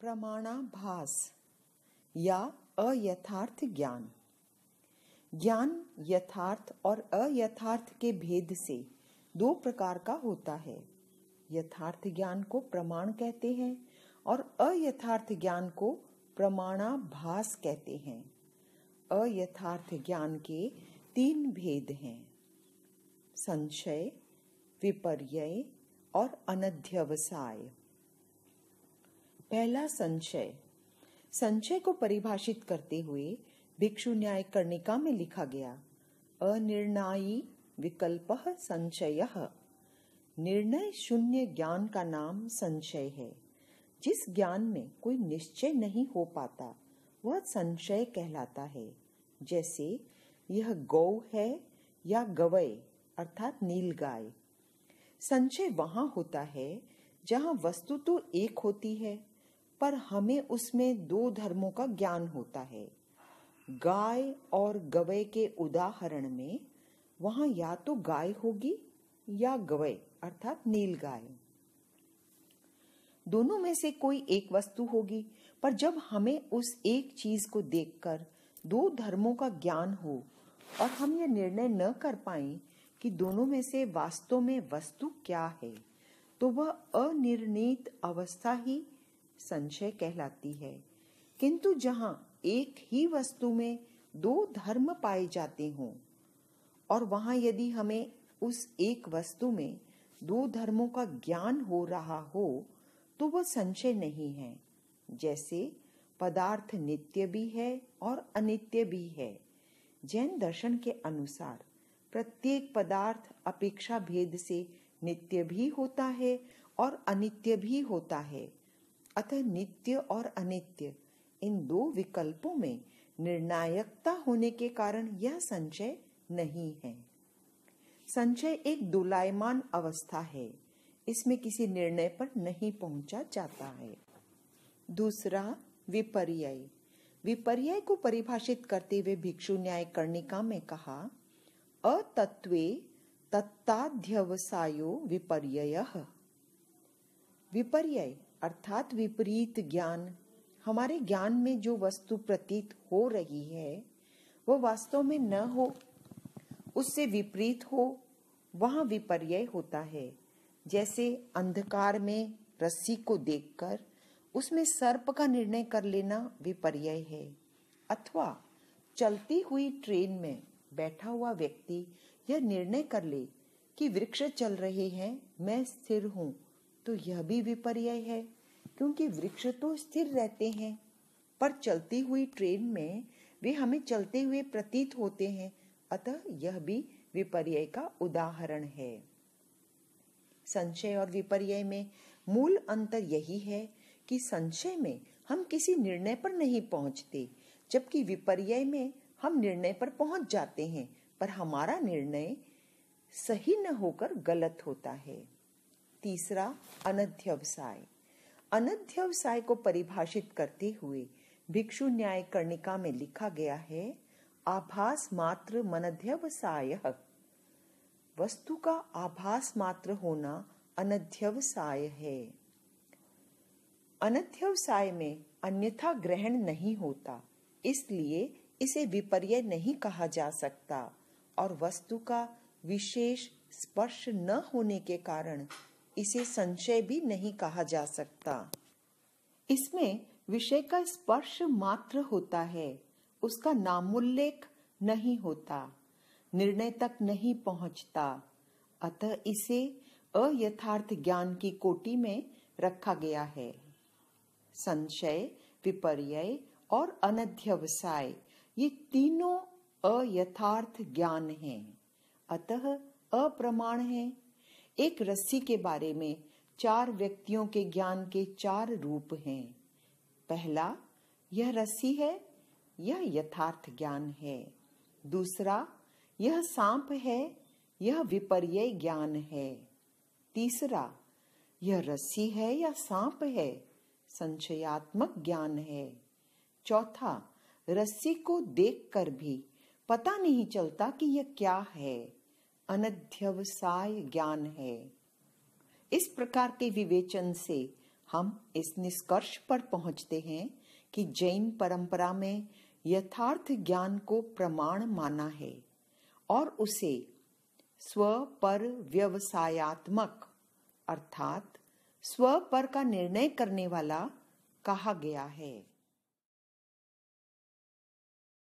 प्रमाणाभास या अयथार्थ ज्ञान ज्ञान यथार्थ और अयथार्थ के भेद से दो प्रकार का होता है यथार्थ ज्ञान को प्रमाण कहते हैं और अयथार्थ ज्ञान को प्रमाणाभास कहते हैं अयथार्थ ज्ञान के तीन भेद हैं संशय विपर्य और अनध्यवसाय पहला संशय संशय को परिभाषित करते हुए भिक्षु न्याय कर्णिका में लिखा गया अनिर्णायी विकल्प संशय निर्णय शून्य ज्ञान का नाम संशय है जिस ज्ञान में कोई निश्चय नहीं हो पाता वह संशय कहलाता है जैसे यह गौ है या गवय अर्थात नील गाय संशय वहां होता है जहां वस्तु तो एक होती है पर हमें उसमें दो धर्मों का ज्ञान होता है गाय और गवय के उदाहरण में वहां या तो गाय होगी या गवय अर्थात नील गाय दोनों में से कोई एक वस्तु होगी पर जब हमें उस एक चीज को देखकर दो धर्मों का ज्ञान हो और हम यह निर्णय न कर पाए कि दोनों में से वास्तव में वस्तु क्या है तो वह अनिर्णित अवस्था ही संशय कहलाती है किंतु जहाँ एक ही वस्तु में दो धर्म पाए जाते हों और वहाँ यदि हमें उस एक वस्तु में दो धर्मों का ज्ञान हो रहा हो तो वह संशय नहीं है जैसे पदार्थ नित्य भी है और अनित्य भी है जैन दर्शन के अनुसार प्रत्येक पदार्थ अपेक्षा भेद से नित्य भी होता है और अनित्य भी होता है अतः नित्य और अनित्य इन दो विकल्पों में निर्णायकता होने के कारण यह संचय नहीं है संचय एक दुलायमान अवस्था है इसमें किसी निर्णय पर नहीं पहुंचा जाता है दूसरा विपर्यय विपर्यय को परिभाषित करते हुए भिक्षु न्याय कर्णिका में कहा अतत्व तत्ताध्यवसायो विपर्यय विपर्यय अर्थात विपरीत ज्ञान हमारे ज्ञान में जो वस्तु प्रतीत हो रही है वो वास्तव में न हो उससे विपरीत हो वहाँ विपर्य होता है जैसे अंधकार में रस्सी को देखकर उसमें सर्प का निर्णय कर लेना विपर्य है अथवा चलती हुई ट्रेन में बैठा हुआ व्यक्ति यह निर्णय कर ले कि वृक्ष चल रहे हैं मैं स्थिर हूँ तो यह भी विपर्य है क्योंकि वृक्ष तो स्थिर रहते हैं पर चलती हुई ट्रेन में वे हमें चलते हुए प्रतीत होते हैं अतः यह भी विपर्य का उदाहरण है संशय और विपर्य में मूल अंतर यही है कि संशय में हम किसी निर्णय पर नहीं पहुंचते जबकि विपर्य में हम निर्णय पर पहुंच जाते हैं पर हमारा निर्णय सही न होकर गलत होता है तीसरा अनध्यवसाय अनध्यवसाय को परिभाषित करते हुए भिक्षु न्याय कर्णिका में लिखा गया है आभास मात्र मनध्यवसाय वस्तु का आभास मात्र होना अनध्यवसाय है अनध्यवसाय में अन्यथा ग्रहण नहीं होता इसलिए इसे विपर्य नहीं कहा जा सकता और वस्तु का विशेष स्पर्श न होने के कारण इसे संशय भी नहीं कहा जा सकता इसमें विषय का स्पर्श मात्र होता है उसका नामोल्लेख नहीं होता निर्णय तक नहीं पहुंचता अतः इसे अयथार्थ ज्ञान की कोटि में रखा गया है संशय विपर्य और अनध्यवसाय ये तीनों अयथार्थ ज्ञान हैं अतः अप्रमाण हैं एक रस्सी के बारे में चार व्यक्तियों के ज्ञान के चार रूप हैं पहला यह रस्सी है यह यथार्थ ज्ञान है दूसरा यह सांप है यह विपर्य ज्ञान है तीसरा यह रस्सी है या सांप है संशयात्मक ज्ञान है चौथा रस्सी को देखकर भी पता नहीं चलता कि यह क्या है अनध्यवसाय ज्ञान है इस प्रकार के विवेचन से हम इस निष्कर्ष पर पहुंचते हैं कि जैन परंपरा में यथार्थ ज्ञान को प्रमाण माना है और उसे स्व पर व्यवसायत्मक अर्थात स्व पर का निर्णय करने वाला कहा गया है